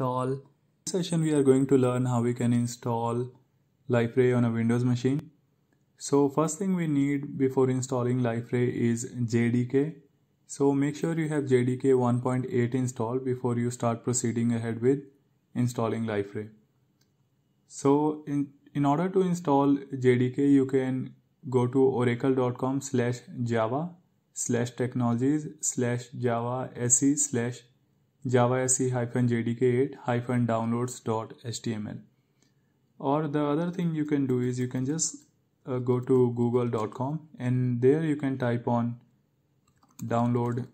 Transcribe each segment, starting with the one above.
install. In this session we are going to learn how we can install Liferay on a Windows machine. So first thing we need before installing Liferay is JDK. So make sure you have JDK 1.8 installed before you start proceeding ahead with installing Liferay. So in, in order to install JDK you can go to oracle.com slash java slash technologies slash java se slash javasc-jdk8-downloads.html or the other thing you can do is you can just uh, go to google.com and there you can type on download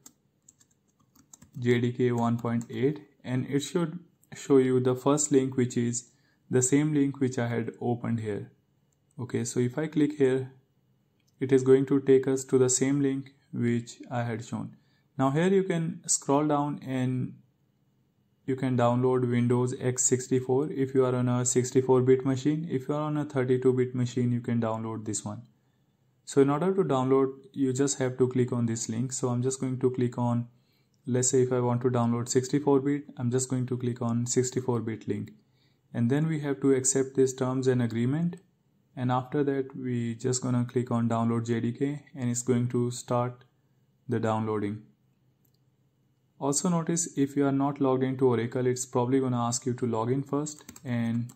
jdk 1.8 and it should show you the first link which is the same link which I had opened here okay so if I click here it is going to take us to the same link which I had shown now here you can scroll down and you can download windows x64 if you are on a 64-bit machine if you are on a 32-bit machine you can download this one so in order to download you just have to click on this link so i'm just going to click on let's say if i want to download 64-bit i'm just going to click on 64-bit link and then we have to accept these terms and agreement and after that we just gonna click on download jdk and it's going to start the downloading also notice if you are not logged into Oracle, it's probably going to ask you to log in first. And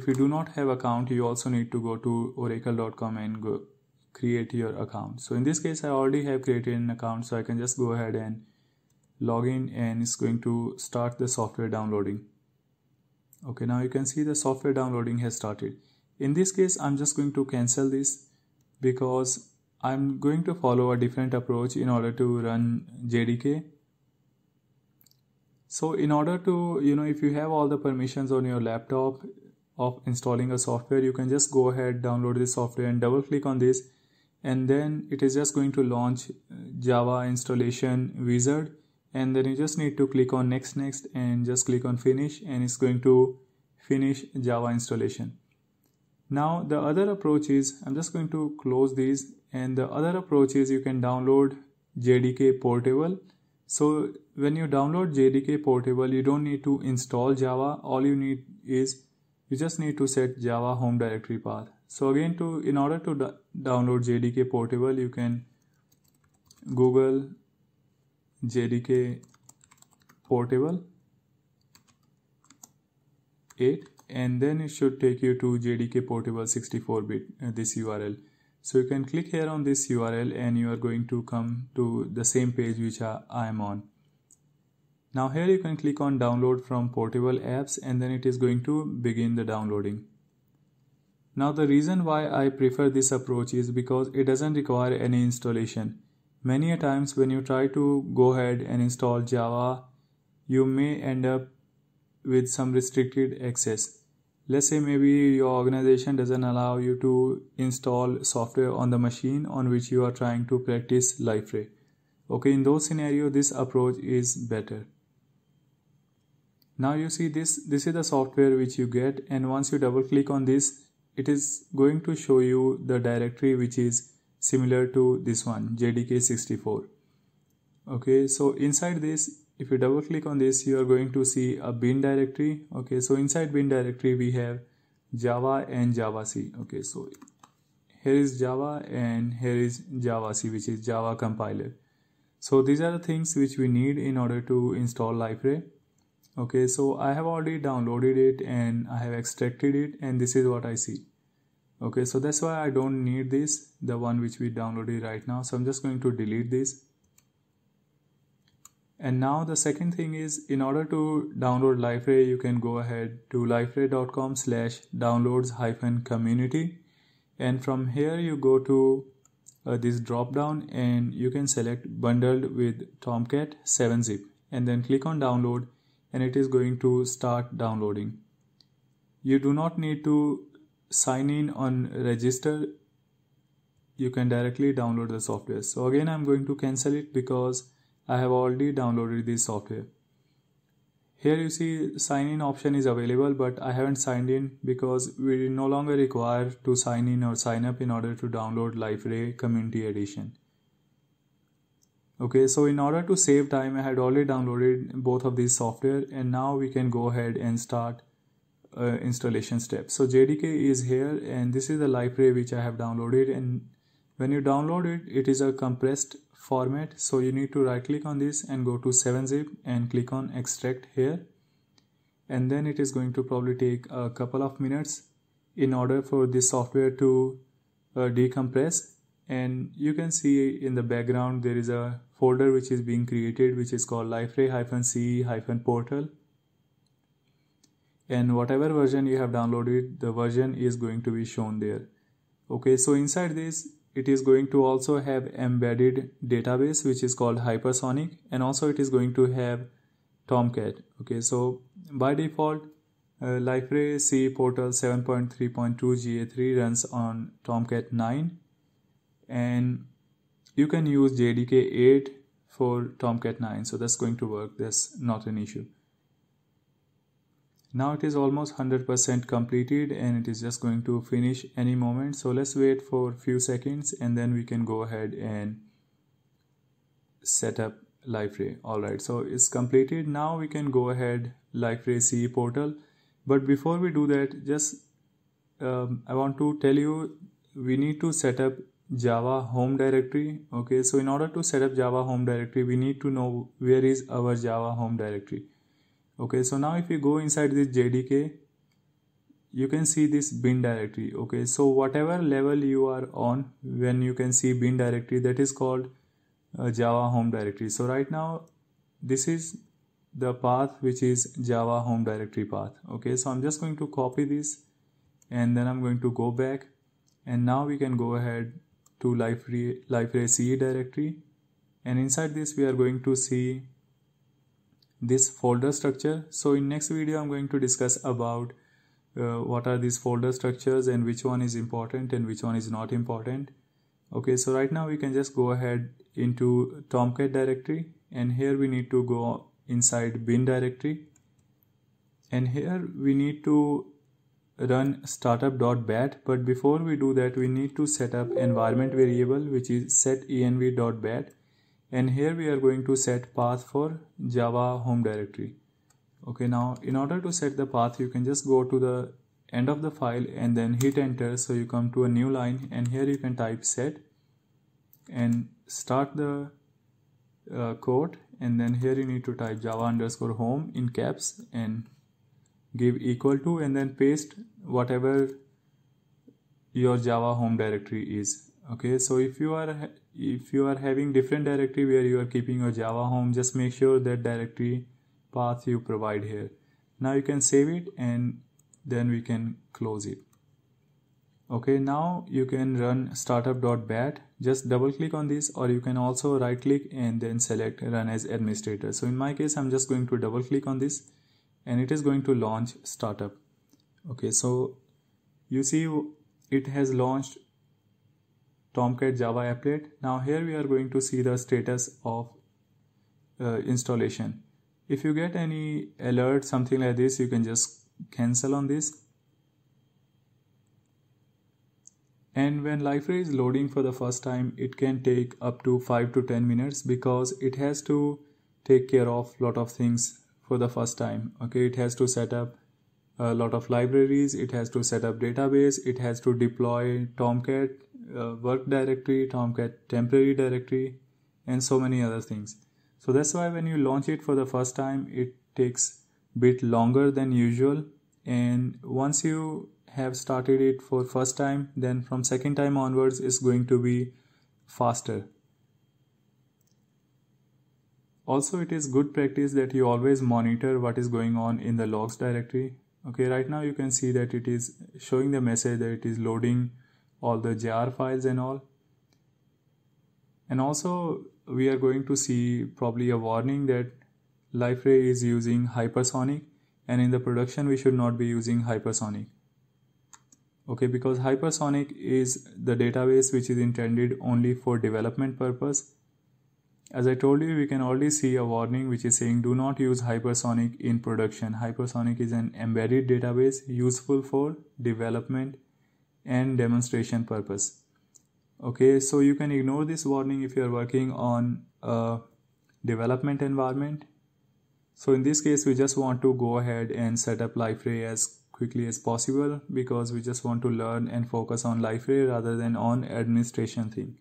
if you do not have account, you also need to go to oracle.com and go create your account. So in this case, I already have created an account, so I can just go ahead and log in and it's going to start the software downloading. Okay, now you can see the software downloading has started. In this case, I'm just going to cancel this because I'm going to follow a different approach in order to run JDK so in order to you know if you have all the permissions on your laptop of installing a software you can just go ahead download this software and double click on this and then it is just going to launch uh, java installation wizard and then you just need to click on next next and just click on finish and it's going to finish java installation now the other approach is i'm just going to close these and the other approach is you can download jdk portable so when you download JDK portable you don't need to install Java all you need is you just need to set Java home directory path so again to in order to download JDK portable you can google JDK portable 8 and then it should take you to JDK portable 64 bit uh, this URL so you can click here on this URL and you are going to come to the same page which I am on now here you can click on download from portable apps and then it is going to begin the downloading now the reason why I prefer this approach is because it doesn't require any installation many a times when you try to go ahead and install Java you may end up with some restricted access let's say maybe your organization doesn't allow you to install software on the machine on which you are trying to practice ray okay in those scenario this approach is better now you see this this is the software which you get and once you double click on this it is going to show you the directory which is similar to this one jdk64 okay so inside this if you double click on this you are going to see a bin directory okay so inside bin directory we have java and java c okay so here is java and here is java c which is java compiler so these are the things which we need in order to install liferay okay so i have already downloaded it and i have extracted it and this is what i see okay so that's why i don't need this the one which we downloaded right now so i'm just going to delete this and now the second thing is in order to download liferay you can go ahead to liferay.com slash downloads hyphen community and from here you go to uh, this drop down and you can select bundled with tomcat 7zip and then click on download and it is going to start downloading you do not need to sign in on register you can directly download the software so again i'm going to cancel it because I have already downloaded this software. Here you see sign in option is available but I haven't signed in because we no longer require to sign in or sign up in order to download LifeRay Community Edition. Okay, so in order to save time I had already downloaded both of these software and now we can go ahead and start uh, installation steps. So JDK is here and this is the LifeRay which I have downloaded and when you download it, it is a compressed format so you need to right click on this and go to 7zip and click on extract here and then it is going to probably take a couple of minutes in order for this software to uh, decompress and you can see in the background there is a folder which is being created which is called liferay-c-portal and whatever version you have downloaded the version is going to be shown there okay so inside this it is going to also have embedded database which is called hypersonic and also it is going to have tomcat okay so by default uh, liferay c portal 7.3.2 ga3 runs on tomcat 9 and you can use jdk 8 for tomcat 9 so that's going to work that's not an issue now it is almost 100% completed and it is just going to finish any moment so let's wait for a few seconds and then we can go ahead and set up LiveRay alright so it's completed now we can go ahead LiveRay CE portal but before we do that just um, I want to tell you we need to set up Java home directory okay so in order to set up Java home directory we need to know where is our Java home directory okay so now if you go inside this jdk you can see this bin directory okay so whatever level you are on when you can see bin directory that is called a uh, java home directory so right now this is the path which is java home directory path okay so i'm just going to copy this and then i'm going to go back and now we can go ahead to liferay liferay ce directory and inside this we are going to see this folder structure so in next video i'm going to discuss about uh, what are these folder structures and which one is important and which one is not important okay so right now we can just go ahead into tomcat directory and here we need to go inside bin directory and here we need to run startup.bat but before we do that we need to set up environment variable which is set env.bat and here we are going to set path for java home directory okay now in order to set the path you can just go to the end of the file and then hit enter so you come to a new line and here you can type set and start the uh, code and then here you need to type java underscore home in caps and give equal to and then paste whatever your java home directory is okay so if you are if you are having different directory where you are keeping your java home just make sure that directory path you provide here now you can save it and then we can close it okay now you can run startup.bat just double click on this or you can also right click and then select run as administrator so in my case i'm just going to double click on this and it is going to launch startup okay so you see it has launched Tomcat Java applet. Now here we are going to see the status of uh, installation. If you get any alert, something like this, you can just cancel on this. And when Liferay is loading for the first time, it can take up to 5 to 10 minutes because it has to take care of lot of things for the first time. Okay, it has to set up a lot of libraries it has to set up database it has to deploy tomcat uh, work directory tomcat temporary directory and so many other things so that's why when you launch it for the first time it takes bit longer than usual and once you have started it for first time then from second time onwards it's going to be faster also, it is good practice that you always monitor what is going on in the logs directory okay right now you can see that it is showing the message that it is loading all the jar files and all and also we are going to see probably a warning that Liferay is using hypersonic and in the production we should not be using hypersonic okay because hypersonic is the database which is intended only for development purpose as I told you, we can already see a warning which is saying do not use Hypersonic in production. Hypersonic is an embedded database useful for development and demonstration purpose. Okay, so you can ignore this warning if you are working on a development environment. So in this case, we just want to go ahead and set up Liferay as quickly as possible because we just want to learn and focus on Liferay rather than on administration thing.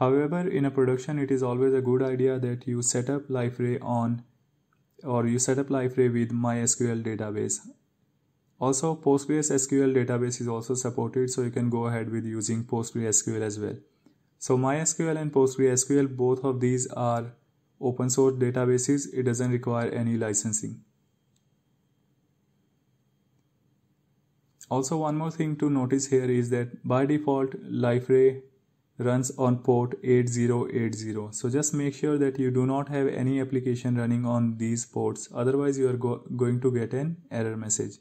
However, in a production, it is always a good idea that you set up Liferay on or you set up Liferay with MySQL database. Also, PostgreSQL database is also supported, so you can go ahead with using PostgreSQL as well. So MySQL and PostgreSQL, both of these are open source databases. It doesn't require any licensing. Also, one more thing to notice here is that by default, Liferay runs on port 8080 so just make sure that you do not have any application running on these ports otherwise you are go going to get an error message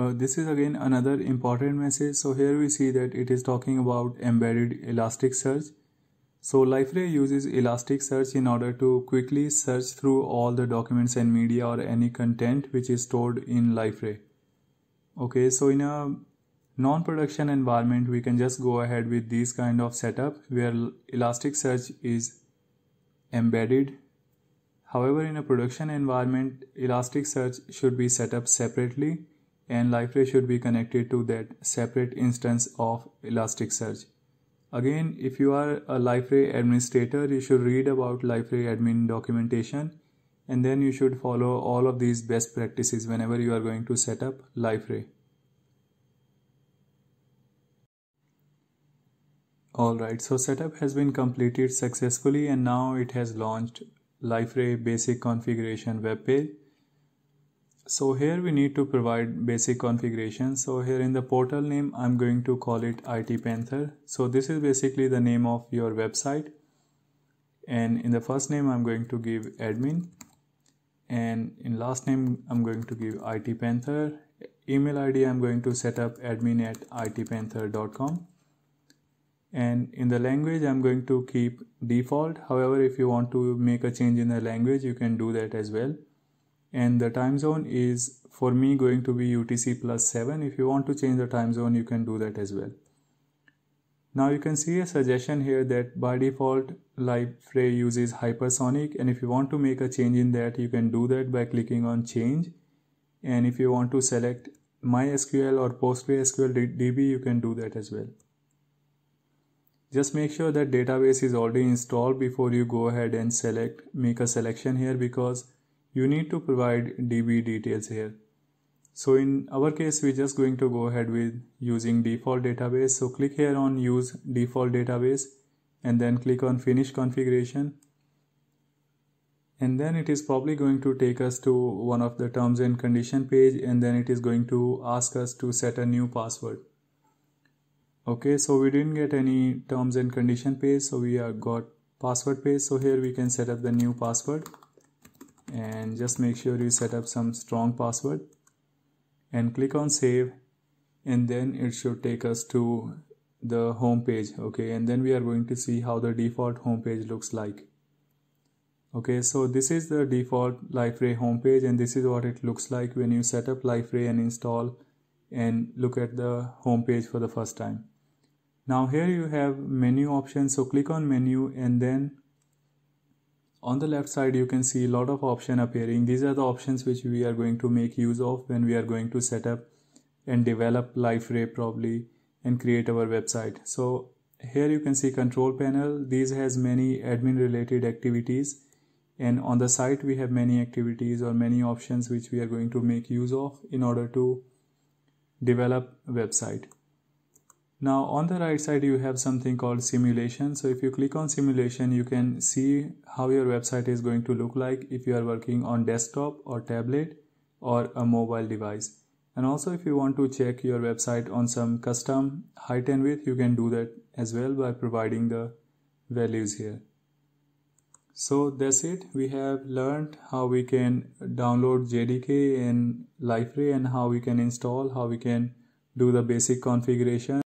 Uh, this is again another important message so here we see that it is talking about embedded elasticsearch so Liferay uses Elasticsearch in order to quickly search through all the documents and media or any content which is stored in Liferay. Okay, so in a non-production environment, we can just go ahead with this kind of setup where Elasticsearch is embedded. However, in a production environment, Elasticsearch should be set up separately and Liferay should be connected to that separate instance of Elasticsearch. Again, if you are a LifeRay administrator, you should read about LifeRay admin documentation and then you should follow all of these best practices whenever you are going to set up LifeRay. Alright, so setup has been completed successfully and now it has launched LifeRay basic configuration web page so here we need to provide basic configuration so here in the portal name i'm going to call it it panther so this is basically the name of your website and in the first name i'm going to give admin and in last name i'm going to give it panther email id i'm going to set up admin at itpanther.com and in the language i'm going to keep default however if you want to make a change in the language you can do that as well and the time zone is for me going to be UTC plus 7 if you want to change the time zone you can do that as well now you can see a suggestion here that by default Library uses hypersonic and if you want to make a change in that you can do that by clicking on change and if you want to select MySQL or PostgreSQL DB you can do that as well. Just make sure that database is already installed before you go ahead and select make a selection here because you need to provide DB details here. So in our case, we're just going to go ahead with using default database. So click here on use default database and then click on finish configuration. And then it is probably going to take us to one of the terms and condition page and then it is going to ask us to set a new password. Okay, so we didn't get any terms and condition page. So we have got password page. So here we can set up the new password and just make sure you set up some strong password and click on save and then it should take us to the home page okay and then we are going to see how the default home page looks like okay so this is the default liferay page, and this is what it looks like when you set up liferay and install and look at the home page for the first time now here you have menu options so click on menu and then on the left side you can see a lot of option appearing these are the options which we are going to make use of when we are going to set up and develop liferay probably and create our website so here you can see control panel these has many admin related activities and on the site we have many activities or many options which we are going to make use of in order to develop website now on the right side you have something called simulation so if you click on simulation you can see how your website is going to look like if you are working on desktop or tablet or a mobile device and also if you want to check your website on some custom height and width you can do that as well by providing the values here so that's it we have learned how we can download jdk in liferay and how we can install how we can do the basic configuration